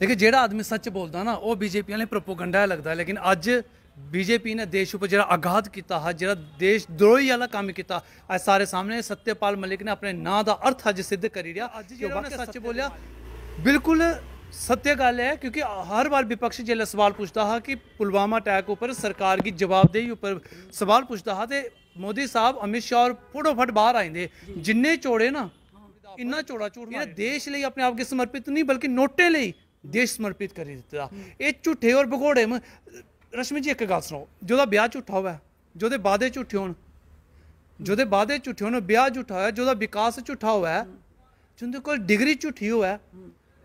ਦੇਖੋ ਜਿਹੜਾ ਆਦਮੀ ਸੱਚ ਬੋਲਦਾ ਨਾ ਉਹ ਬੀਜੇਪੀ ਵਾਲੇ ਪ੍ਰੋਪਗੈਂਡਾ ਲੱਗਦਾ ਲੇਕਿਨ ਅੱਜ ਬੀਜੇਪੀ ਨੇ ਦੇਸ਼ ਉੱਪਰ ਜਿਹੜਾ ਆਗਾਧ ਕੀਤਾ ਹੈ ਜਿਹੜਾ ਦੇਸ਼ ਦਰੋਹੀ ਵਾਲਾ ਕੰਮ ਕੀਤਾ ਅੱਜ ਸਾਰੇ ਸਾਹਮਣੇ ਸਤਿਪਾਲ ਮਲਿਕ ਨੇ ਆਪਣੇ ਨਾਂ ਦਾ ਅਰਥ ਅੱਜ ਸਿੱਧ ਕਰੀ ਰਿਹਾ ਕਿ ਉਹਨੇ ਸੱਚ ਬੋਲਿਆ ਬਿਲਕੁਲ ਸੱਤਿਆ ਗੱਲ ਹੈ ਕਿਉਂਕਿ ਹਰ ਵਾਰ ਵਿਪਕਸ਼ ਜਿਹੜਾ ਸਵਾਲ ਪੁੱਛਦਾ ਹੈ ਕਿ ਪੁਲਵਾਮਾ ਅਟੈਕ ਉੱਪਰ ਸਰਕਾਰ ਦੀ ਜਵਾਬਦੇਹੀ ਉੱਪਰ ਸਵਾਲ ਪੁੱਛਦਾ ਹੈ ਤੇ ਮੋਦੀ ਸਾਹਿਬ ਅਮਿਤ ਸ਼ਾਹ ਔਰ ਫੋਟੋਫਟ ਬਾਹਰ ਆਇੰਦੇ ਜਿੰਨੇ ਚੋੜੇ ਨਾ ਇੰਨਾ ਚੋੜਾ ਝੂਠ ਇਹ ਦੇਸ਼ ਲਈ ਆਪਣੇ ਆਪ ਕੇ ਸਮਰਪਿਤ ਨਹੀਂ ਬਲਕਿ ਨੋਟੇ ਲਈ ਦੇਸ਼ ਸਮਰਪਿਤ ਕਰ ਦਿੱਤਾ ਇਹ ਝੂਠੇ ਔਰ ਭਗੋੜੇ ਮ ਰਸ਼ਮੀ ਜੀ ਇੱਕ ਗੱਲ ਸੁਣੋ ਜਿਹਦਾ ਵਿਆਹ ਝੂਠਾ ਹੋਇਆ ਜਿਹਦੇ ਬਾਦੇ ਝੂਠੇ ਹੋਣ ਜਿਹਦੇ ਬਾਦੇ ਝੂਠੇ ਹੋਣ ਵਿਆਹ ਝੂਠਾ ਹੋਇਆ ਜਿਹਦਾ ਵਿਕਾਸ ਝੂਠਾ ਹੋਇਆ ਜਿੰਦੇ ਕੋਲ ਡਿਗਰੀ ਝੂਠੀ ਹੋਇਆ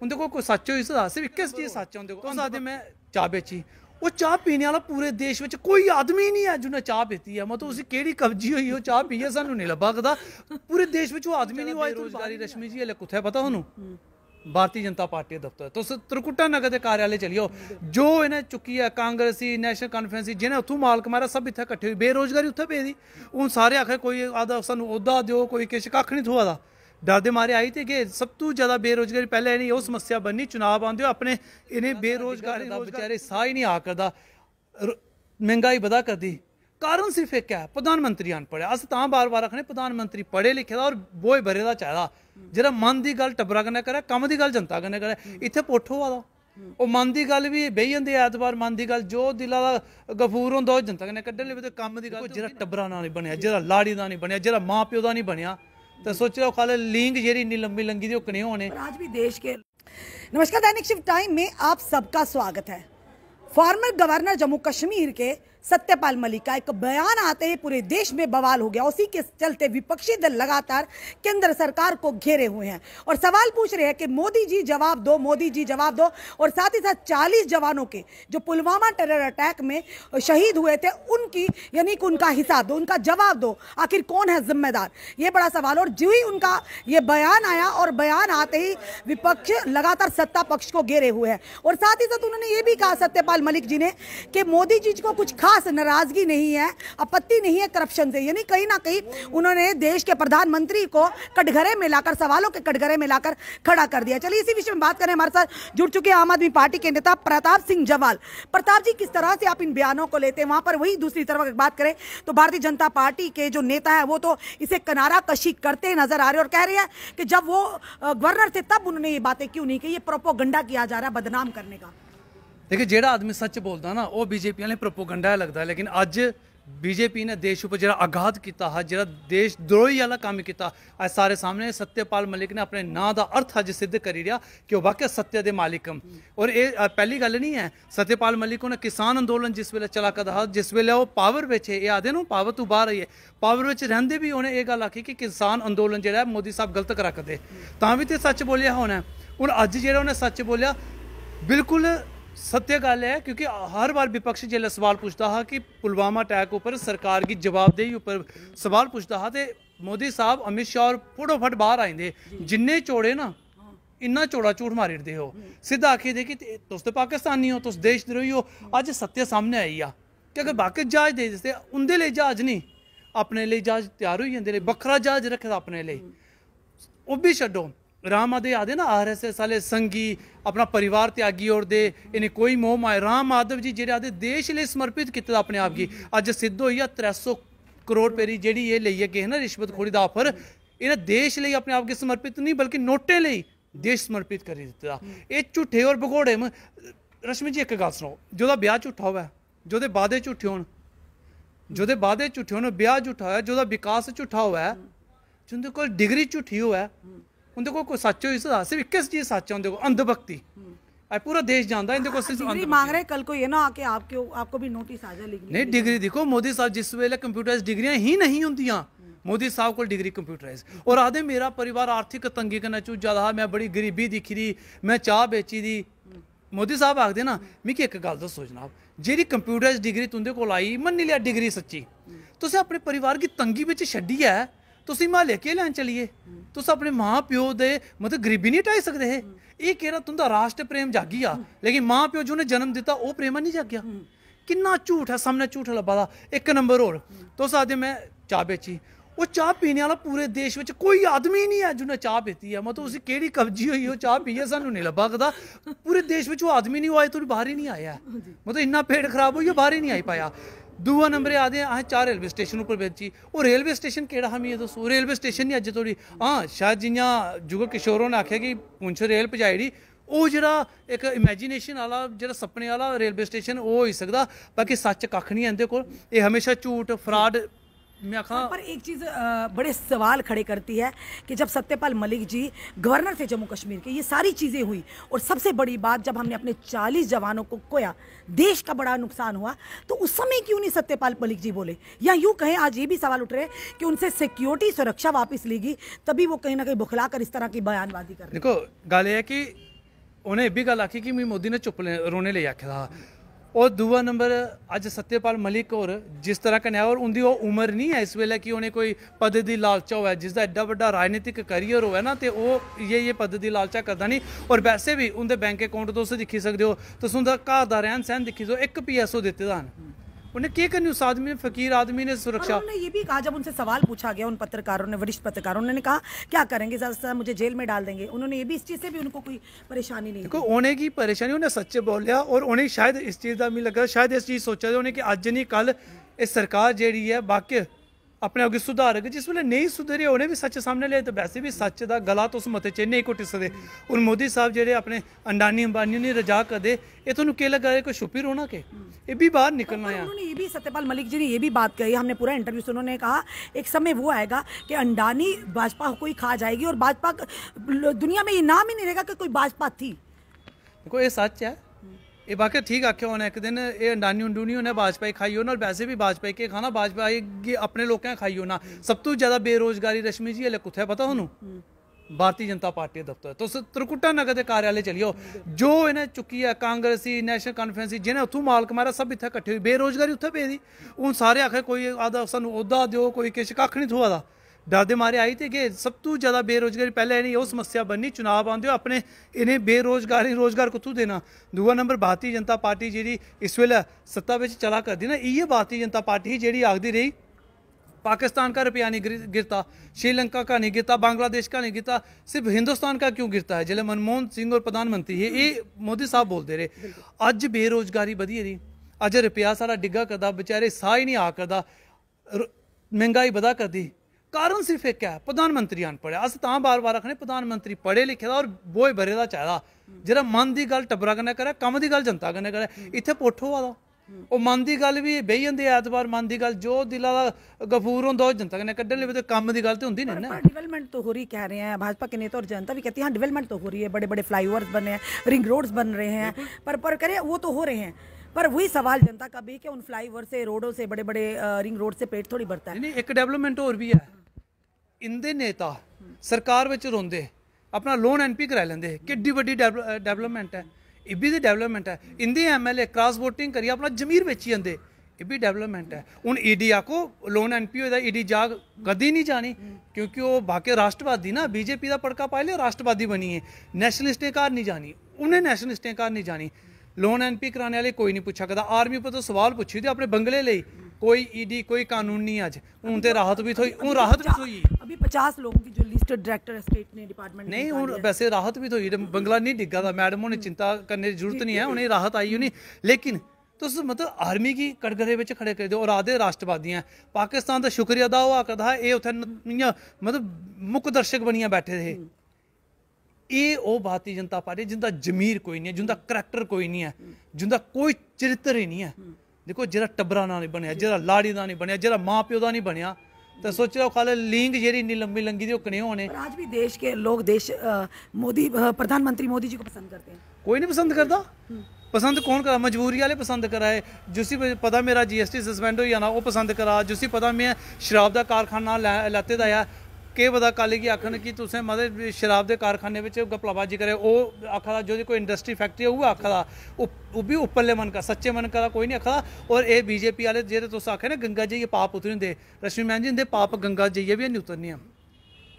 ਉਹਦੇ ਕੋਲ ਕੋਈ ਸੱਚ ਹੋਈ ਸਦਾ ਸਿਰ ਇੱਕੇ ਚੀਜ਼ ਸੱਚ ਹੁੰਦੇ ਕੋਲ ਦੇ ਮੈਂ ਚਾਹ ਵੇਚੀ ਉਹ ਚਾਹ ਪੀਣ ਵਾਲਾ ਪੂਰੇ ਦੇਸ਼ ਵਿੱਚ ਕੋਈ ਆਦਮੀ ਨਹੀਂ ਹੈ ਜਿਹਨੇ ਚਾਹ ਪੀਤੀ ਹੈ ਮਤਲਬ ਉਸੇ ਕਿਹੜੀ ਕਬਜੀ ਹੋਈ ਉਹ ਚਾਹ ਪੀਏ ਸਾਨੂੰ ਨਹੀਂ ਲੱਭਾ ਕਦਾ ਪੂਰੇ ਦੇਸ਼ ਵਿੱਚ ਉਹ ਆਦਮੀ ਨਹੀਂ ਹੋਇਆ ਰੋਜ਼ਗਾਰੀ ਰਸ਼ਮੀ ਜੀ ਹਲੇ ਕੁੱਥੇ ਪਤਾ ਉਹਨੂੰ ਭਾਰਤੀ ਜਨਤਾ ਪਾਰਟੀ ਦੇ ਦਫ਼ਤਰ ਤੋਂ ਤ੍ਰਿਕੁਟਾ ਨਗਰ ਦੇ ਕਾਰਿਆਲੇ ਚਲਿਓ ਜੋ ਇਹਨੇ ਚੁੱਕੀ ਹੈ ਕਾਂਗਰਸੀ ਨੈਸ਼ਨਲ ਕਾਨਫਰੰਸ ਜਿਹਨੇ ਉੱਥੋਂ ਮਾਲਕ ਮਾਰਾ ਸਭ ਇੱਥੇ ਇਕੱਠੇ ਹੋਏ ਬੇਰੋਜ਼ਗਾਰੀ ਉੱਥੇ ਪਈ ਦੀ ਉਹ ਸਾਰੇ ਆਖੇ ਕੋਈ ਆਦਾ ਸਾਨੂੰ ਉਹਦਾ ਦਿਓ ਕੋਈ ਕਿਸ ਕੱਖ ਨਹੀਂ ਥੋਆਦਾ ਡਰਦੇ ਮਾਰੇ ਆਈ ਤੇ ਕਿ ਸਭ ਤੋਂ ਜ਼ਿਆਦਾ ਬੇਰੋਜ਼ਗਾਰੀ ਪਹਿਲੇ ਨਹੀਂ ਉਹ ਸਮੱਸਿਆ ਬੰਨੀ ਚੋਣ ਆਉਂਦੇ ਹੋ ਆਪਣੇ ਇਹਨੇ ਬੇਰੋਜ਼ਗਾਰੀ ਦਾ ਵਿਚਾਰੇ ਸਾਹ ਹੀ ਨਹੀਂ ਆ ਕਰਦਾ ਮਹਿੰਗਾਈ ਵਧਾ ਕਰਦੀ ਕਾਰਨ ਸਿਰਫ ਇੱਕ ਹੈ ਪ੍ਰਧਾਨ ਮੰਤਰੀ ਅਨਪੜ੍ਹ ਅਸ ਤਾਂ ਬਾਰ-ਬਾਰ ਆਖਨੇ ਪ੍ਰਧਾਨ ਮੰਤਰੀ ਪੜੇ ਲਿਖੇ ਦਾ ਔਰ ਬੋਏ ਭਰੇ ਦਾ ਚਾਹਦਾ ਜਿਹੜਾ ਮਨ ਦੀ ਗੱਲ ਟੱਬਰਾ ਕਰਨਾ ਕਰੇ ਕੰਮ ਦੀ ਗੱਲ ਜਨਤਾ ਕਰਨਾ ਕਰੇ ਇੱਥੇ ਪੋਠੋ ਆਦਾ ਉਹ ਮਨ ਦੀ ਗੱਲ ਵੀ ਬਈ ਜਾਂਦੇ ਐਤਵਾਰ ਮਨ ਦੀ ਗੱਲ ਜੋ ਦਿਲਾਂ ਦਾ ਗਫੂਰ ਹੁੰਦਾ ਉਹ ਜਨਤਾ ਕਰਨਾ ਕੱਢ ਲਵੇ ਤੇ ਕੰਮ ਦੀ ਗੱਲ ਜਿਹੜਾ ਟੱਬਰਾ ਨਾਲ ਨਹੀਂ ਬਣਿਆ ਜਿਹੜਾ ਲਾੜੀ ਦਾ ਨਹੀਂ ਬਣਿਆ ਜਿਹੜਾ ਮਾਂ ਪਿਓ ਦਾ ਨਹੀਂ ਬਣਿਆ ਤਾਂ ਸੋਚ ਲਓ ਖਾਲੇ ਲਿੰਗ ਜਿਹੜੀ ਨਹੀਂ ਲੰਮੀ ਲੰਗੀ ਦੀ ਉਹ ਕਨੇ ਹੋਣੇ ਅੱਜ ਵੀ ਦੇਸ਼ ਕੇ ਦੈਨਿਕ ਸ਼ਿਫਟ ਟਾਈਮ ਮੇ ਆਪ ਸਭ ਦਾ ਸਵਾਗਤ ਹੈ ਫਾਰਮਰ ਗਵਰਨਰ ਜੰਮੂ ਕਸ਼ਮੀਰ ਕੇ सत्यपाल मलिक का एक बयान आते ही पूरे देश में बवाल हो गया उसी के चलते विपक्षी दल लगातार केंद्र सरकार को घेरे हुए हैं और सवाल पूछ रहे हैं कि मोदी जी जवाब दो मोदी जी जवाब दो और साथ ही साथ चालीस जवानों के जो पुलवामा टेरर अटैक में शहीद हुए थे उनकी यानी कि उनका हिसाब दो उनका जवाब दो आखिर कौन है जिम्मेदार ये बड़ा सवाल और जो ही उनका ये बयान आया और बयान आते ही विपक्ष लगातार सत्ता पक्ष को घेरे हुए हैं और साथ ही साथ उन्होंने ये भी कहा सत्यपाल मलिक जी ने कि मोदी जी को कुछ खा खास नाराजगी नहीं है आपत्ति नहीं है करप्शन से यानी कहीं ना कहीं उन्होंने देश के प्रधानमंत्री को कटघरे में लाकर सवालों के कटघरे में लाकर खड़ा कर दिया चलिए इसी विषय में बात करें हमारे साथ जुड़ चुके आम आदमी पार्टी के नेता प्रताप सिंह जवाल प्रताप जी किस तरह से आप इन बयानों को लेते हैं वहां पर वही दूसरी तरफ बात करें तो भारतीय जनता पार्टी के जो नेता है वो तो इसे कनारा कशी करते नजर आ रहे और कह रहे हैं कि जब वो गवर्नर थे तब उन्होंने ये बातें क्यों नहीं की ये प्रोपोगंडा किया जा रहा है बदनाम करने का ਦੇਖ ਜਿਹੜਾ ਆਦਮੀ ਸੱਚ ਬੋਲਦਾ ਨਾ ਉਹ ਬੀਜੇਪੀ ਵਾਲੇ ਪ੍ਰੋਪਗੈਂਡਾ ਲੱਗਦਾ ਲੇਕਿਨ ਅੱਜ ਬੀਜੇਪੀ ਨੇ ਦੇਸ਼ ਉੱਪਰ ਜਿਹੜਾ ਆਘਾਤ ਕੀਤਾ ਹੈ ਜਿਹੜਾ ਦੇਸ਼ ਦਰੋਹੀ ਵਾਲਾ ਕੰਮ ਕੀਤਾ ਅੱਜ ਸਾਰੇ ਸਾਹਮਣੇ ਸਤਿਆਪਾਲ ਮਲਿਕ ਨੇ ਆਪਣੇ ਨਾਂ ਦਾ ਅਰਥ ਅੱਜ ਸਿੱਧ ਕਰੀ ਰਿਹਾ ਕਿ ਉਹ ਵਾਕਿਆ ਸੱਤਿਆ ਦੇ ਮਾਲਿਕ ਹਨ ਔਰ ਇਹ ਪਹਿਲੀ ਗੱਲ ਨਹੀਂ ਹੈ ਸਤਿਆਪਾਲ ਮਲਿਕ ਉਹਨੇ ਕਿਸਾਨ ਅੰਦੋਲਨ ਜਿਸ ਵੇਲੇ ਚਲਾ ਹਾ ਜਿਸ ਵੇਲੇ ਉਹ ਪਾਵਰ ਵਿੱਚ ਹੈ ਇਹ ਆਦੇ ਨੂੰ ਪਾਵਰ ਤੋਂ ਬਾਹਰ ਆਈਏ ਪਾਵਰ ਵਿੱਚ ਰਹਿੰਦੇ ਵੀ ਉਹਨੇ ਇਹ ਗੱਲ ਆਖੀ ਕਿ ਕਿਸਾਨ ਅੰਦੋਲਨ ਜਿਹੜਾ ਮੋਦੀ ਸਾਹਿਬ ਗਲਤ ਰੱਖਦੇ ਤਾਂ ਵੀ ਤੇ ਸੱਚ ਬੋਲਿਆ ਹੋਣਾ ਹੁਣ ਅੱਜ ਜਿਹੜਾ ਉਹਨੇ ਸੱਚ ਬੋਲਿਆ ਬਿਲਕੁਲ ਸੱਤਿਅ ਗੱਲ ਹੈ ਕਿਉਂਕਿ ਹਰ ਵਾਰ ਵਿਪਕਸ਼ ਜੇ ਸਵਾਲ ਪੁੱਛਦਾ ਹਾਂ ਕਿ ਪੁਲਵਾਮਾ ਅਟੈਕ ਉੱਪਰ ਸਰਕਾਰ ਦੀ ਜਵਾਬਦੇਹੀ ਉੱਪਰ ਸਵਾਲ ਪੁੱਛਦਾ ਹਾਂ ਤੇ ਮੋਦੀ ਸਾਹਿਬ ਅਮਿਤ ਸ਼ਾਹ ਔਰ ਫਟ ਬਾਹਰ ਆਇਂਦੇ ਜਿੰਨੇ ਚੋੜੇ ਨਾ ਇੰਨਾ ਚੋੜਾ ਝੂਠ ਮਾਰੀ ਰਦੇ ਹੋ ਸਿੱਧਾ ਆਖੀ ਦੇ ਕਿ ਤੁਸੀਂ ਤੇ ਪਾਕਿਸਤਾਨੀ ਹੋ ਤੁਸੀਂ ਦੇਸ਼ ਦਰੋਹੀ ਹੋ ਅੱਜ ਸੱਤਿਅ ਸਾਹਮਣੇ ਆਈ ਆ ਕਿ ਅਗਰ ਬਾਕੀ ਜਹਾਜ਼ ਦੇ ਦਿੱਤੇ ਉਹਦੇ ਲਈ ਜਹਾਜ਼ ਨਹੀਂ ਆਪਣੇ ਲਈ ਜਹਾਜ਼ ਤਿਆਰ ਹੋਈ ਜਾਂਦੇ ਨੇ ਵੱਖਰਾ ਜਹਾਜ਼ ਰੱਖਦਾ ਆਪਣੇ ਲਈ ਉਹ ਵੀ ਛੱਡੋ राम आदे आदे ना आर एस एस आह्ले संगी अपना परिवार त्यागी ओड़दे इ'नें कोई मोह माए राम माधव जी जेह्ड़े आखदे देश लेई समर्पित कीते दा अपने आप गी अज्ज सिद्ध होई गेआ त्रै सौ करोड़ रपेऽ दी जेह्ड़ी एह् लेइयै गे ना रिश्वतखोरी दा ऑफर इ'नें देश लेई अपने आप गी समर्पित नहीं बल्कि नोटें लेई देश समर्पित करी दित्ते दा एह् झूठे होर भगोड़े म रश्मि जी इक गल्ल सनाओ जेह्दा ब्याह् झूठा होऐ जेह्दे वादे झूठे होन जेह्दे वादे झूठे होन ब्याह् झूठा होऐ जेह्दा विकास झूठा होऐ जिंदे कोल डिग्री झूठी होऐ उनके को, को सच्चो ही सदा सिर्फ इक्कीस चीज सच है उनके अंधभक्ति पूरा देश जानता है इनके ਕੱਲ ਕੋਈ ਇਹ ਨਾ ਆ ਕੇ ये ना आके आपके आपको भी नोटिस आ जाए ਨਹੀਂ ਡਿਗਰੀ ਦੇਖੋ ਮੋਦੀ ਸਾਹਿਬ ਜਿਸ ਵੇਲੇ कंप्यूटराइज ਡਿਗਰੀਆਂ ਹੀ ਨਹੀਂ ਹੁੰਦੀਆਂ ਮੋਦੀ ਸਾਹਿਬ ਕੋਲ ਡਿਗਰੀ ਕੰਪਿਊਟਰਾਈਜ਼ ਔਰ ਆਦੇ ਮੇਰਾ ਪਰਿਵਾਰ ਆਰਥਿਕ ਤੰਗੀ ਕਨਾ ਚੂ ਜ਼ਿਆਦਾ ਮੈਂ ਬੜੀ ਗਰੀਬੀ ਦਿਖੀ ਦੀ ਮੈਂ ਚਾਹ ਵੇਚੀ ਦੀ ਮੋਦੀ ਸਾਹਿਬ ਆਖਦੇ ਨਾ ਮਿੱਕੀ ਇੱਕ ਗੱਲ ਦੱਸੋ ਜਨਾਬ ਜਿਹੜੀ ਕੰਪਿਊਟਰਾਈਜ਼ ਡਿਗਰੀ ਤੁੰਦੇ ਕੋਲ ਆਈ ਮੰਨ ਲਿਆ ਡਿਗਰੀ ਸੱਚੀ ਤੁਸੀਂ ਆਪਣੇ ਪਰਿਵਾਰ ਦੀ ਤੰਗੀ ਵਿੱਚ ਛੱਡੀ ਹੈ ਤੁਸੀਂ ਮਾਲੇ ਕੇ ਲੈਣ ਚਲੀਏ ਤੁਸੀਂ ਆਪਣੇ ਮਾਂ ਪਿਓ ਦੇ ਮਤਲਬ ਗਰੀਬੀ ਨਹੀਂ ਟਾਈ ਸਕਦੇ ਇਹ ਕਿਹੜਾ ਤੁੰਦਾ ਰਾਸ਼ਟਰ ਪ੍ਰੇਮ ਜਾਗੀ ਆ ਲੇਕਿਨ ਮਾਂ ਪਿਓ ਜੁਨੇ ਜਨਮ ਦਿੱਤਾ ਉਹ ਪ੍ਰੇਮ ਨਹੀਂ ਜਾਗਿਆ ਕਿੰਨਾ ਝੂਠ ਹੈ ਸਾਹਮਣੇ ਝੂਠ ਲੱਭਾ ਦਾ ਇੱਕ ਨੰਬਰ ਹੋਰ ਤੁਸੀਂ ਆਦੇ ਮੈਂ ਚਾਹ ਵੇਚੀ ਉਹ ਚਾਹ ਪੀਣ ਵਾਲਾ ਪੂਰੇ ਦੇਸ਼ ਵਿੱਚ ਕੋਈ ਆਦਮੀ ਨਹੀਂ ਹੈ ਜਿਹਨੇ ਚਾਹ ਪੀਤੀ ਹੈ ਮਤਲਬ ਉਸੇ ਕਿਹੜੀ ਕਬਜੀ ਹੋਈ ਉਹ ਚਾਹ ਪੀਏ ਸਾਨੂੰ ਨਹੀਂ ਲੱਭਾ ਕਦਾ ਪੂਰੇ ਦੇਸ਼ ਵਿੱਚ ਉਹ ਆਦਮੀ ਨਹੀਂ ਹੋਇਆ ਤੂੰ ਬਾਹਰ ਹੀ ਨਹੀਂ ਆਇਆ ਮਤਲਬ ਇੰਨਾ ਪੇਟ ਖਰਾਬ ਹੋਈ ਉਹ ਬਾਹਰ ਹੀ ਨਹੀਂ ਆਈ ਪਾਇਆ ਦੂਆ ਨੰਬਰੇ ਆਦੇ ਆਹ ਚਾਰ ਰੇਲਵੇ ਸਟੇਸ਼ਨ ਉੱਪਰ ਵੇਚੀ ਉਹ ਰੇਲਵੇ ਸਟੇਸ਼ਨ ਕਿਹੜਾ ਹਮੀ ਦੋ ਸੋ ਰੇਲਵੇ ਸਟੇਸ਼ਨ ਨਹੀਂ ਅੱਜ ਤੋੜੀ ਆ ਸ਼ਾਇਦ ਜੀਆਂ ਜੁਗਲ ਕਿਸ਼ੋਰੋਂ ਨੇ ਆਖਿਆ ਕਿ ਪੁੰਛ ਰੇਲ ਪਜਾਈ ਭਜਾਈੜੀ ਉਹ ਜਿਹੜਾ ਇੱਕ ਇਮੇਜਿਨੇਸ਼ਨ ਵਾਲਾ ਜਿਹੜਾ ਸੁਪਨੇ ਵਾਲਾ ਰੇਲਵੇ ਸਟੇਸ਼ਨ ਉਹ ਹੋ ਸਕਦਾ ਬਾਕੀ ਸੱਚ ਕੱਖ ਨਹੀਂ ਆਂਦੇ ਕੋਲ ਇਹ ਹਮੇਸ਼ਾ ਝੂਠ ਫਰਾਡ हाँ, पर एक चीज़ बड़े सवाल खड़े करती है कि जब सत्यपाल मलिक जी गवर्नर थे जम्मू कश्मीर के ये सारी चीज़ें हुई और सबसे बड़ी बात जब हमने अपने 40 जवानों को खोया देश का बड़ा नुकसान हुआ तो उस समय क्यों नहीं सत्यपाल मलिक जी बोले या यूं कहें आज ये भी सवाल उठ रहे हैं कि उनसे सिक्योरिटी सुरक्षा वापस लेगी तभी वो कहीं ना कहीं बुखला कर इस तरह की बयानबाजी कर देखो गल है कि उन्हें भी गल आखी कि मोदी ने चुप रोने लिया आखा था ਔਰ ਦੂਆ ਨੰਬਰ ਅੱਜ ਸਤਿਆਪਾਲ ਮਲਿਕ ਔਰ ਜਿਸ ਤਰ੍ਹਾਂ ਕਹਿੰਦੇ ਔਰ ਉਹਦੀ ਉਹ ਉਮਰ ਨਹੀਂ ਹੈ ਇਸ ਵੇਲੇ ਕਿ ਉਹਨੇ ਕੋਈ ਪਦ ਦੀ ਲਾਲਚਾ ਹੋਇਆ ਜਿਸ ਦਾ ਐਡਾ ਵੱਡਾ ਰਾਜਨੀਤਿਕ ਕੈਰੀਅਰ ਹੋਇਆ ਨਾ ਤੇ ਉਹ ਇਹ ਇਹ ਪਦ ਦੀ ਲਾਲਚਾ ਕਰਦਾ ਨਹੀਂ ਔਰ ਵੈਸੇ ਵੀ ਉਹਦੇ ਬੈਂਕ ਅਕਾਊਂਟ ਤੋਂ ਤੁਸੀਂ ਦੇਖ ਸਕਦੇ ਹੋ ਤੁਸੀਂ ਉਹਦਾ ਘਰ ਦਾ ਰਹਿਣ ਸਹਿਣ ਦੇਖੀ ਜੋ ਇੱਕ ਪੀਐਸਓ ਦਿੱਤੇ ਦਾਨ उन्हें क्या करनी उस आदमी ने फकीर आदमी ने सुरक्षा उन्होंने ये भी कहा जब उनसे सवाल पूछा गया उन पत्रकारों ने वरिष्ठ पत्रकारों ने कहा क्या करेंगे ज़्यादा मुझे जेल में डाल देंगे उन्होंने ये भी इस चीज़ से भी उनको कोई परेशानी नहीं देखो उन्हें की परेशानी उन्हें सच्चे बोलिया और उन्हें शायद इस चीज़ का मिल लगा शायद इस चीज़ सोचा उन्हें कि अज नहीं कल इस सरकार जी है वाकई अपने आप गी सुधारग जिस बेल्लै नेईं सुधरे उ'नें बी सच सामने लिया ते तो वैसे बी सच दा गला तुस तो मते च नेईं घुट्टी सकदे हून मोदी साहब जेह्ड़े अपने अंडानी अंबानी ने रजा करदे एह् तुहानूं तो केह् लग्गा दा कोई छुपी रौह्ना के ये भी बाहर निकलना है उन्होंने ये भी सत्यपाल मलिक जी ने ये भी बात कही हमने पूरा इंटरव्यू से उन्होंने कहा एक समय वो आएगा कि अंडानी भाजपा को ही खा जाएगी और भाजपा दुनिया में ये नाम ही नहीं रहेगा कि कोई भाजपा थी देखो ये सच है ਇਹ ਬਾਕੀ ਠੀਕ ਆਖਿਆ ਹੋਣਾ ਇੱਕ ਦਿਨ ਇਹ ਅੰਡਾਨੀ ਉੰਡੂਨੀ ਉਹਨੇ ਬਾਜਪਾਈ ਖਾਈ ਉਹਨਾਂ ਨਾਲ ਵੈਸੇ ਵੀ ਬਾਜਪਾਈ ਕੇ ਖਾਣਾ ਬਾਜਪਾਈ ਆਪਣੇ ਲੋਕਾਂ ਖਾਈ ਉਹਨਾਂ ਸਭ ਤੋਂ ਜ਼ਿਆਦਾ ਬੇਰੋਜ਼ਗਾਰੀ ਰਸ਼ਮੀ ਜੀ ਇਹਲੇ ਕਿੱਥੇ ਪਤਾ ਤੁਹਾਨੂੰ ਭਾਰਤੀ ਜਨਤਾ ਪਾਰਟੀ ਦਫ਼ਤਰ ਤੁਸੀਂ ਤਰਕੁਟਾ ਨਗਰ ਦੇ ਕਾਰਿਆਲੇ ਚਲਿਓ ਜੋ ਇਹਨੇ ਚੁੱਕੀ ਹੈ ਕਾਂਗਰਸੀ ਨੈਸ਼ਨਲ ਕਾਨਫਰੰਸੀ ਜਿਹਨੇ ਉੱਥੋਂ ਮਾਲ ਕਮਾਇਆ ਸਭ ਇੱਥੇ ਇਕੱਠੇ ਹੋਏ ਬੇਰੋਜ਼ਗਾਰੀ ਉੱਥੇ ਭੇਜਦੀ ਉਹ ਸਾਰੇ ਆਖੇ ਕੋਈ ਆਦਾ ਸਾਨੂੰ ਉਹਦਾ ਦਿਓ ਕੋਈ ਕਿਸ ਕੱਖ ਨਹੀਂ ਥੋਆਦਾ ਡਰ ਦੇ ਮਾਰੇ ਆਈ ਤੇ ਕਿ ਸਭ ਤੋਂ ਜ਼ਿਆਦਾ ਬੇਰੋਜ਼ਗਾਰੀ ਪਹਿਲੇ ਨਹੀਂ ਉਹ ਸਮੱਸਿਆ ਬਣਨੀ ਚੁਣਾਵ ਆਉਂਦੇ ਹੋ ਆਪਣੇ ਇਹਨੇ ਬੇਰੋਜ਼ਗਾਰੀ ਰੋਜ਼ਗਾਰ ਕਿੱਥੋਂ ਦੇਣਾ ਦੂਆ ਨੰਬਰ ਭਾਤੀ ਜਨਤਾ ਪਾਰਟੀ ਜਿਹੜੀ ਇਸ ਵੇਲੇ ਸੱਤਾ ਵਿੱਚ ਚਲਾ ਕਰਦੀ ਨਾ ਇਹ ਭਾਰਤੀ ਜਨਤਾ ਪਾਰਟੀ ਜਿਹੜੀ ਆਖਦੀ ਰਹੀ ਪਾਕਿਸਤਾਨ ਦਾ ਰੁਪਿਆ ਨਹੀਂ ਗਿਰਤਾ ਸ਼੍ਰੀਲੰਕਾ ਦਾ ਨਹੀਂ ਗਿਰਤਾ ਬੰਗਲਾਦੇਸ਼ ਦਾ ਨਹੀਂ ਗਿਰਤਾ ਸਿਰਫ ਹਿੰਦੁਸਤਾਨ ਦਾ ਕਿਉਂ ਗਿਰਤਾ ਹੈ ਜਿਹੜੇ ਮਨਮੋਹਨ ਸਿੰਘ ਹੋਰ ਪ੍ਰਧਾਨ ਮੰਤਰੀ ਇਹ ਮੋਦੀ ਸਾਹਿਬ ਬੋਲਦੇ ਰਹੇ ਅੱਜ ਬੇਰੋਜ਼ਗਾਰੀ ਵਧੀ ਰਹੀ ਅੱਜ ਰੁਪਿਆ ਸਾਰਾ ਡਿੱਗਾ ਕਰਦਾ ਵਿਚਾਰੇ ਸਾਹ ਹੀ ਨਹੀਂ ਆ ਕਰਦਾ ਮਹਿੰਗਾਈ ਵਧਾ ਕਰਦੀ ਕਾਰਨ ਸਿਰਫ ਇੱਕ ਹੈ ਪ੍ਰਧਾਨ ਮੰਤਰੀ ਅਨਪੜ੍ਹ ਅਸ ਤਾਂ ਬਾਰ-ਬਾਰ ਆਖਨੇ ਪ੍ਰਧਾਨ ਮੰਤਰੀ ਪੜ੍ਹੇ ਲਿਖੇ ਦਾ ਔਰ ਬੋਏ ਭਰੇ ਦਾ ਚਾਹਦਾ ਜਿਹੜਾ ਮਨ ਦੀ ਗੱਲ ਟੱਬਰਾ ਕਰਨਾ ਕਰੇ ਕੰਮ ਦੀ ਗੱਲ ਜਨਤਾ ਕਰਨਾ ਕਰੇ ਇੱਥੇ ਪੋਠੋ ਆਦਾ ਉਹ ਮਨ ਦੀ ਗੱਲ ਵੀ ਬਈ ਜਾਂਦੇ ਐਤਵਾਰ ਮਨ ਦੀ ਗੱਲ ਜੋ ਦਿਲਾਂ ਦਾ ਗਫੂਰ ਹੁੰਦਾ ਉਹ ਜਨਤਾ ਨੇ ਕੱਢਣ ਲਈ ਤੇ ਕੰਮ ਦੀ ਗੱਲ ਤੇ ਹੁੰਦੀ ਨਹੀਂ ਨਾ ਡਿਵੈਲਪਮੈਂਟ ਤਾਂ ਹੋ ਰਹੀ ਕਹਿ ਰਹੇ ਆ ਭਾਜਪਾ ਕਿਨੇ नेता ਜਨਤਾ ਵੀ ਕਹਤੀ ਹਾਂ ਡਿਵੈਲਪਮੈਂਟ ਤਾਂ ਹੋ ਰਹੀ ਹੈ ਬੜੇ ਬੜੇ ਫਲਾਈਓਵਰਸ फ्लाईओवर्स बने हैं रिंग रोड्स बन रहे हैं ਪਰ पर करे वो तो हो रहे हैं पर वही सवाल जनता का भी कि उन फ्लाईओवर से रोडों से बड़े बड़े रिंग रोड से पेट थोड़ी बढ़ता है नहीं एक डेवलपमेंट और भी है ਇੰਦੇ ਨੇਤਾ ਸਰਕਾਰ ਵਿੱਚ ਰੋਂਦੇ ਆਪਣਾ ਲੋਨ ਐਨਪੀ ਕਰਾ ਲੈਂਦੇ ਕਿੱਡੀ ਵੱਡੀ ਡਿਵੈਲਪਮੈਂਟ ਹੈ ਇਹ ਵੀ ਦੀ ਡਿਵੈਲਪਮੈਂਟ ਹੈ ਇੰਦੇ ਐਮਐਲਏ ਕ੍ਰਾਸ ਵੋਟਿੰਗ ਕਰੀ ਆਪਣਾ ਜ਼ਮੀਰ ਵੇਚੀ ਜਾਂਦੇ ਇਹ ਵੀ ਡਿਵੈਲਪਮੈਂਟ ਹੈ ਹੁਣ ਈਡੀ ਕੋ ਲੋਨ ਐਨਪੀ ਦਾ ਈਡੀ e ਜਾਗ ਕਦੀ ਨਹੀਂ ਜਾਣੀ ਕਿਉਂਕਿ ਉਹ ਬਾਕੇ ਰਾਸ਼ਟਰਵਾਦੀ ਨਾ ਬੀਜੇਪੀ ਦਾ ਪੜਕਾ ਪਾਇ ਲਿਆ ਰਾਸ਼ਟਰਵਾਦੀ ਬਣੀ ਹੈ ਨੈਸ਼ਨਲਿਸਟੇ ਕਾਰ ਨਹੀਂ ਜਾਣੀ ਉਹਨੇ ਨੈਸ਼ਨਲਿਸਟੇ ਕਾਰ ਨਹੀਂ ਜਾਣੀ ਲੋਨ ਐਨਪੀ ਕਰਾਣੇ ਵਾਲੇ ਕੋਈ ਨਹੀਂ ਪੁੱਛਾ ਕਦਾ ਆਰਮੀ ਪਰ ਤੋਂ ਸਵਾਲ ਪੁੱਛੀ ਤੇ ਆਪਣੇ ਬੰਗਲੇ ਲਈ ਕੋਈ ਈਡੀ ਕੋਈ ਕਾਨੂੰਨ ਨਹੀਂ ਅੱਜ ਹੁਣ ਤੇ ਰਾਹਤ ਵੀ ਥੋਈ ਹੁਣ ਰਾਹਤ ਵੀ ਥੋਈ ਅਭੀ 50 ਲੋਕਾਂ ਦੀ ਜੋ ਲਿਸਟ ਡਾਇਰੈਕਟਰ ਸਟੇਟ ਨੇ ਡਿਪਾਰਟਮੈਂਟ ਨਹੀਂ ਹੁਣ ਵੈਸੇ ਰਾਹਤ ਵੀ ਥੋਈ ਬੰਗਲਾ ਨਹੀਂ ਡਿੱਗਾ ਦਾ ਮੈਡਮ ਉਹਨੇ ਚਿੰਤਾ ਕਰਨ ਦੀ ਜ਼ਰੂਰਤ ਨਹੀਂ ਹੈ ਉਹਨੇ ਰਾਹਤ ਆਈ ਹੋਣੀ ਲੇਕਿਨ ਤੁਸੀਂ ਮਤਲਬ ਆਰਮੀ ਕੀ ਕੜਗਰੇ ਵਿੱਚ ਖੜੇ ਕਰਦੇ ਹੋ ਔਰ ਆਦੇ ਰਾਸ਼ਟਰਵਾਦੀਆਂ ਪਾਕਿਸਤਾਨ ਦਾ ਸ਼ੁਕਰੀਆ ਅਦਾ ਹੋਆ ਕਦਾ ਇਹ ਉਥੇ ਨੀਆਂ ਮਤਲਬ ਮੁੱਖ ਦਰਸ਼ਕ ਬਣੀਆਂ ਬੈਠੇ ਰਹੇ ਇਹ ਉਹ ਭਾਰਤੀ ਜਨਤਾ ਪਾਰਟੀ ਜਿੰਦਾ ਜ਼ਮੀਰ ਕੋਈ ਨਹੀਂ ਹੈ ਜਿੰਦਾ ਕਰੈਕਟਰ ਕੋਈ ਨਹੀਂ ਹੈ ਜਿੰਦਾ ਕੋਈ ਚਰਿੱਤਰ ਹੀ ਨਹੀਂ ਹੈ ਦੇਖੋ ਜਿਹੜਾ ਟੱਬਰਾਂ ਨਾਲ ਨਹੀਂ ਬਣਿਆ ਜਿਹੜਾ ਲਾੜੀ ਦਾ ਨਹੀਂ ਬਣਿਆ ਜਿਹੜਾ ਮਾਂ ਪਿਓ ਦਾ ਨਹੀਂ ਬਣਿਆ ਤਾਂ ਸੋਚ ਲਓ ਖਾਲੇ ਲਿੰਗ ਜਿਹੜੀ ਨਹੀਂ ਲੰਮੀ ਲੰਗੀ ਦੀ ਉਹ ਕਨੇ ਹੋਣੇ ਰਾਜ ਅੱਜ ਵੀ ਦੇਸ਼ ਕੇ ਲੋਕ ਦੇਸ਼ ਮੋਦੀ ਪ੍ਰਧਾਨ ਮੰਤਰੀ ਮੋਦੀ ਜੀ ਕੋ ਪਸੰਦ ਕਰਦੇ ਹਨ ਕੋਈ ਨਹੀਂ ਪਸੰਦ ਕਰਦਾ ਪਸੰਦ ਕੌਣ ਕਰਾ ਮਜਬੂਰੀ ਵਾਲੇ ਪਸੰਦ ਕਰਾਏ ਜੁਸੀ ਪਤਾ ਮੇਰਾ ਜੀਐਸਟੀ ਸਸਪੈਂਡ ਹੋਈ ਜਾਣਾ ਉਹ ਪਸੰਦ ਕਰਾ ਜੁਸੀ ਪਤਾ ਮੈਂ ਸ਼ਰਾਬ ਦਾ ਕਾਰਖਾਨਾ ਲਾਤੇ ਦਾ ਆ ਕੀ ਪਤਾ ਕੱਲ ਕੀ ਆਖਣ ਕਿ ਤੁਸੀਂ ਮਤਲਬ ਸ਼ਰਾਬ ਦੇ ਕਾਰਖਾਨੇ ਵਿੱਚ ਗਪਲਾਬਾਜੀ ਕਰੇ ਉਹ ਆਖਾ ਦਾ ਜੋ ਕੋਈ ਇੰਡਸਟਰੀ ਫੈਕਟਰੀ ਉਹ ਆਖਾ ਦਾ ਉਹ ਵੀ ਉੱਪਰਲੇ ਮਨ ਦਾ ਸੱਚੇ ਮਨ ਦਾ ਕੋਈ ਨਹੀਂ ਆਖਾ ਔਰ ਇਹ ਬੀਜੇਪੀ ਵਾਲੇ ਜਿਹੜੇ ਤੁਸੀਂ ਆਖੇ ਨਾ ਗੰਗਾ ਜੀ ਇਹ ਪਾਪ ਉਤਰਨ ਦੇ ਰਸ਼ਮੀ ਮੈਂ ਜੀ ਦੇ ਪਾਪ ਗੰਗਾ ਵੀ ਇਹ ਵੀ ਨਹੀਂ ਉਤਰਨੀ ਆ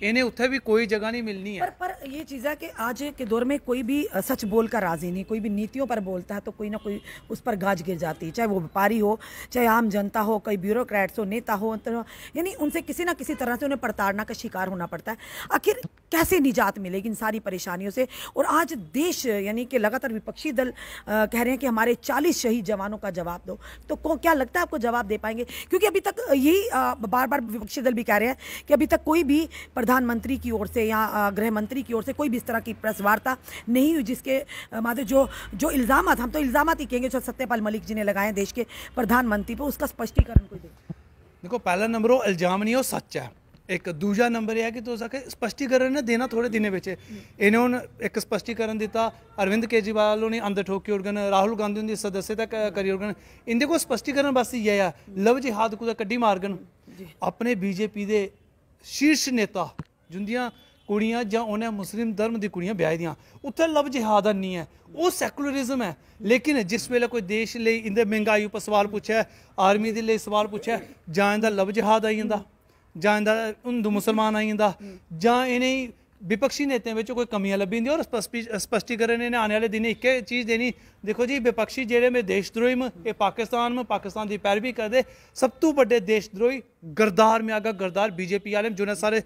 इन्हें उतर भी कोई जगह नहीं मिलनी है पर, पर ये चीज़ है कि आज के दौर में कोई भी सच बोल कर राजी नहीं कोई भी नीतियों पर बोलता है तो कोई ना कोई उस पर गाज गिर जाती है चाहे वो व्यापारी हो चाहे आम जनता हो कोई ब्यूरोक्रेट्स हो नेता हो तो यानी उनसे किसी ना किसी तरह से उन्हें प्रताड़ना का शिकार होना पड़ता है आखिर कैसे निजात मिलेगी इन सारी परेशानियों से और आज देश यानी कि लगातार विपक्षी दल कह रहे हैं कि हमारे चालीस शहीद जवानों का जवाब दो तो क्या लगता है आपको जवाब दे पाएंगे क्योंकि अभी तक यही बार बार विपक्षी दल भी कह रहे हैं कि अभी तक कोई भी प्रधान प्रधानमंत्री की ओर से या गृह मंत्री की ओर से कोई भी इस तरह की प्रेस वार्ता नहीं हुई जिसके माध्यम जो जो इल्जाम हम तो इल्जाम ही कहेंगे जो सत्यपाल मलिक जी ने लगाए देश के प्रधानमंत्री पर उसका स्पष्टीकरण कोई देखो पहला नंबर इल्जाम नहीं हो सच है एक दूजा नंबर यह है कि तुम तो स्पष्टीकरण देना थोड़े दिनों बच्चे इन्हें हूँ एक स्पष्टीकरण दिता अरविंद केजरीवाल उन्हें अंदर ठोकी उड़गन राहुल गांधी उनकी सदस्यता करी उड़गन इन्हें को स्पष्टीकरण बस इे है लव जिहाद कुछ क्ढी मारगन अपने बीजेपी के ਸ਼ੀਰਸ਼ ਨੇਤਾ ਜੁੰਦੀਆਂ ਕੁੜੀਆਂ ਜਾਂ ਉਹਨਾਂ ਮੁਸਲਿਮ ਧਰਮ ਦੀ ਕੁੜੀਆਂ ਵਿਆਹ ਦੀਆਂ ਉੱਥੇ ਲਵ ਜਿਹਾਦ ਨਹੀਂ ਹੈ ਉਹ ਸੈਕੂਲਰਿਜ਼ਮ ਹੈ ਲੇਕਿਨ ਜਿਸ ਵੇਲੇ ਕੋਈ ਦੇਸ਼ ਲਈ ਇੰਦੇ ਮਹਿੰਗਾਈ ਉੱਪਰ ਸਵਾਲ ਪੁੱਛਿਆ ਆਰਮੀ ਦੇ ਲਈ ਸਵਾਲ ਪੁੱਛਿਆ ਜਾਂ ਇਹਦਾ ਲਵ ਜਿਹਾਦ ਆਈ ਜਾਂਦਾ ਜਾਂ ਇਹਦਾ ਹਿੰਦੂ ਮੁਸਲਮਾਨ ਆਈ ਜਾਂਦਾ ਜਾਂ ਇਹਨੇ विपक्षी नेताओं में कोई कमियां लभी ਔਰ ਸਪਸ਼ਟੀਕਰਨ ने ਆਉਣ ਵਾਲੇ ਦਿਨੇ एक ਚੀਜ਼ ਦੇਣੀ ਦੇਖੋ ਜੀ ਵਿਪਕਸ਼ੀ ਜਿਹੜੇ ਮੇ ਦੇਸ਼ਦਰੋਹੀ ਮ ਇਹ ਪਾਕਿਸਤਾਨ ਮ ਪਾਕਿਸਤਾਨ ਦੀ ਪੈਰਵੀ ਕਰਦੇ ਸਭ ਤੋਂ ਵੱਡੇ ਦੇਸ਼ਦਰੋਹੀ ਗਰਦਾਰ ਮੇ ਆਗਾ ਗਰਦਾਰ ਬੀਜੇਪੀ ਵਾਲੇ ਜੋ ਸਾਰੇ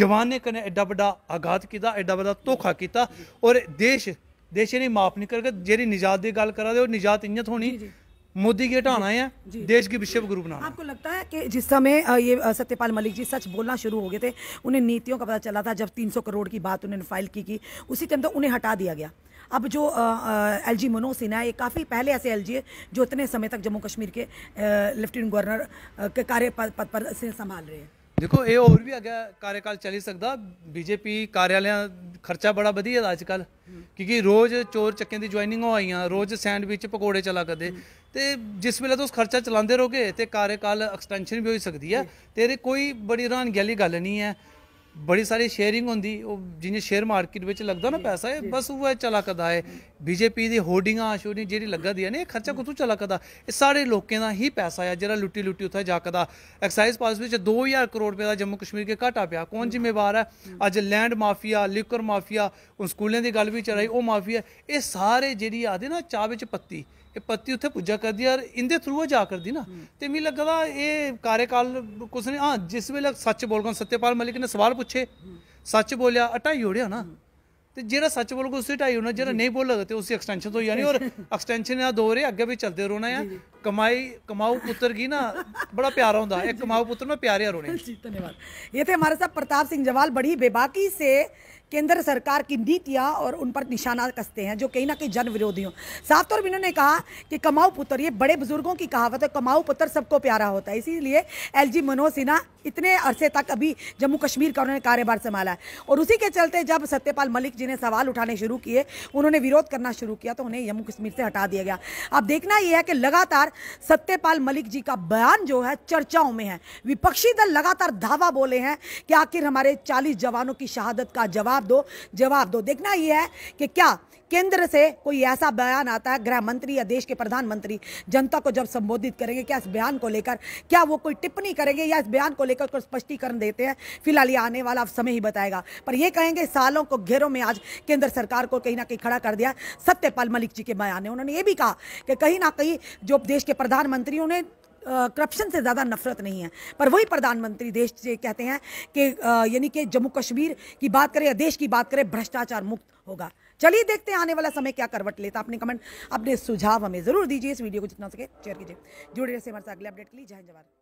ਜਵਾਨ ਨੇ ਕਨੇ ਐਡਾ ਵੱਡਾ ਆਗਾਤ ਕੀਤਾ ਐਡਾ ਵੱਡਾ ਧੋਖਾ ਕੀਤਾ ਔਰ ਦੇਸ਼ ਦੇਸ਼ ਨੇ ਮਾਫ ਨਹੀਂ ਕਰਕੇ ਜਿਹੜੀ ਨਿਜਾਤ ਦੀ ਗੱਲ ਕਰਾਦੇ ਉਹ ਨਿਜਾਤ ਇੰਨੀ ਥੋਣੀ मोदी गेट आना है देश की विश्व गुरु बनाना आपको लगता है कि जिस समय ये सत्यपाल मलिक जी सच बोलना शुरू हो गए थे उन्हें नीतियों का पता चला था जब 300 करोड़ की बात उन्होंने फाइल की की उसी टाइम तो उन्हें हटा दिया गया अब जो एल जी मनोज सिन्हा है ये काफ़ी पहले ऐसे एल जी है जो इतने समय तक जम्मू कश्मीर के लेफ्टिनेंट गवर्नर के कार्य पद पर, पर संभाल रहे हैं देखो ये और भी अगर कार्यकाल चली सकता बीजेपी कार्यालय ਖਰਚਾ ਬੜਾ ਵਧੀਆ ਦਾ ਅੱਜ ਕੱਲ ਕਿਉਂਕਿ ਰੋਜ਼ ਚੋਰ ਚੱਕਿਆਂ ਦੀ ਜੁਆਇਨਿੰਗ ਹੋ ਆਈਆਂ ਰੋਜ਼ ਸੈਂਡਵਿਚ ਪਕੌੜੇ ਚਲਾ ਕਰਦੇ ਤੇ ਜਿਸ ਵੇਲੇ ਤੁਸੀਂ ਖਰਚਾ ਚਲਾਉਂਦੇ ਰਹੋਗੇ ਤੇ ਕਾਰਜਕਾਲ ਐਕਸਟੈਂਸ਼ਨ ਵੀ ਹੋ ਸਕਦੀ ਹੈ ਤੇਰੇ ਕੋਈ ਬੜੀ ਹੈਰਾਨ ਗੱਲ ਨਹੀਂ ਹੈ ਬੜੀ ਸਾਰੀ ਸ਼ੇਅਰਿੰਗ ਹੁੰਦੀ ਉਹ ਜਿਹਨੇ ਸ਼ੇਅਰ ਮਾਰਕੀਟ ਵਿੱਚ ਲੱਗਦਾ ਨਾ ਪੈਸਾ ਇਹ ਬਸ ਉਹ ਚਲਾ ਕਰਦਾ ਹੈ ਭਾਜਪਾ ਦੀ ਹੋਲਡਿੰਗਾਂ ਆਸ਼ੋਰੀ ਜਿਹੜੀ ਲੱਗਦੀ ਹੈ ਨਾ ਇਹ ਖਰਚਾ ਕਿੱਥੋਂ ਚਲਾ ਕਰਦਾ ਇਹ ਸਾਰੇ ਲੋਕਾਂ ਦਾ ਹੀ ਪੈਸਾ ਆ ਜਿਹੜਾ ਲੁੱਟੀ ਲੁੱਟੀ ਉੱਥੇ ਜਾ ਕਰਦਾ ਐਕਸਾਈਜ਼ ਪਾਸ ਵਿੱਚ 2000 ਕਰੋੜ ਰੁਪਏ ਦਾ ਜੰਮੂ ਕਸ਼ਮੀਰ ਕੇ ਘਾਟਾ ਪਿਆ ਕੌਣ ਜ਼ਿੰਮੇਵਾਰ ਹੈ ਅੱਜ ਲੈਂਡ ਮਾਫੀਆ ਲਿਕਰ ਮਾਫੀਆ ਉਹ ਸਕੂਲਾਂ ਦੀ ਗੱਲ ਵੀ ਚੜਾਈ ਉਹ ਮਾਫੀਆ ਇਹ ਸਾਰੇ ਜਿਹੜੀ ਆਦੇ ਨਾ ਚਾਹ ਵਿੱਚ ਪੱਤੀ ਇਹ ਪਤੀ ਉੱਥੇ ਪੂਜਾ ਕਰਦੀ ਯਾਰ ਇੰਦੇ ਥਰੂ ਜਾ ਕਰਦੀ ਨਾ ਤੇ ਮੈਨੂੰ ਲੱਗਦਾ ਇਹ ਕਾਰਜਕਾਲ ਕੁਛ ਨਹੀਂ ਹਾਂ ਜਿਸ ਵੇਲੇ ਸੱਚ ਬੋਲਗਾ ਸਤਿਪਾਲ ਮਲਿਕ ਨੇ ਸਵਾਲ ਪੁੱਛੇ ਸੱਚ ਬੋਲਿਆ ਅਟਾਈ ਹੋੜਿਆ ਨਾ ਤੇ ਜਿਹੜਾ ਸੱਚ ਬੋਲਗਾ ਉਸੇ ਢਾਈ ਹੋਣਾ ਜਿਹੜਾ ਨਹੀਂ ਬੋਲਗਾ ਤੇ ਉਸੇ ਐਕਸਟੈਂਸ਼ਨ ਤੋਂ ਯਾਨੀ ਔਰ ਐਕਸਟੈਂਸ਼ਨ ਆ ਦੋ ਰੇ ਅੱਗੇ ਵੀ ਚਲਦੇ ਰੋਣਾ ਆ ਕਮਾਈ ਕਮਾਊ ਪੁੱਤਰ ਕੀ ਨਾ ਬੜਾ ਪਿਆਰਾ ਹੁੰਦਾ ਇੱਕ ਕਮਾਊ ਪੁੱਤਰ ਨਾਲ ਪਿਆਰਿਆ ਰੋਣੇ ਜੀ ਧੰਨਵਾਦ ਇਹ ਤੇ ਹਮਾਰੇ ਸਾਹਿਬ ਪ੍ਰਤਾਪ ਸਿੰਘ ਜਵਾਲ ਬੜੀ ਬੇਬਾਕੀ ਸੇ केंद्र सरकार की नीतियां और उन पर निशाना कसते हैं जो कहीं ना कहीं जन विरोधी हों साफ तौर पर इन्होंने कहा कि कमाऊ पुत्र ये बड़े बुजुर्गों की कहावत है कमाऊ पुत्र सबको प्यारा होता है इसीलिए एल जी मनोज सिन्हा इतने अरसे तक अभी जम्मू कश्मीर का उन्होंने कार्यभार संभाला है और उसी के चलते जब सत्यपाल मलिक जी ने सवाल उठाने शुरू किए उन्होंने विरोध करना शुरू किया तो उन्हें जम्मू कश्मीर से हटा दिया गया अब देखना यह है कि लगातार सत्यपाल मलिक जी का बयान जो है चर्चाओं में है विपक्षी दल लगातार धावा बोले हैं कि आखिर हमारे चालीस जवानों की शहादत का जवाब जवाब दो जवाब दो देखना यह है कि क्या केंद्र से कोई ऐसा बयान आता है गृह मंत्री या देश के प्रधानमंत्री जनता को जब संबोधित करेंगे क्या इस बयान को लेकर क्या वो कोई टिप्पणी करेंगे या इस बयान को लेकर कोई स्पष्टीकरण देते हैं फिलहाल ये आने वाला समय ही बताएगा पर यह कहेंगे सालों को घेरों में आज केंद्र सरकार को कहीं ना कहीं खड़ा कर दिया सत्यपाल मलिक जी के बयान ने उन्होंने ये भी कहा कि कहीं ना कहीं जो देश के प्रधानमंत्री उन्हें करप्शन से ज़्यादा नफरत नहीं है पर वही प्रधानमंत्री देश से कहते हैं कि यानी कि जम्मू कश्मीर की बात करें या देश की बात करें भ्रष्टाचार मुक्त होगा चलिए देखते हैं आने वाला समय क्या करवट लेता अपने कमेंट अपने सुझाव हमें जरूर दीजिए इस वीडियो को जितना सके शेयर कीजिए जुड़े रहिए हमारे साथ अगले अपडेट के लिए जय जवाहर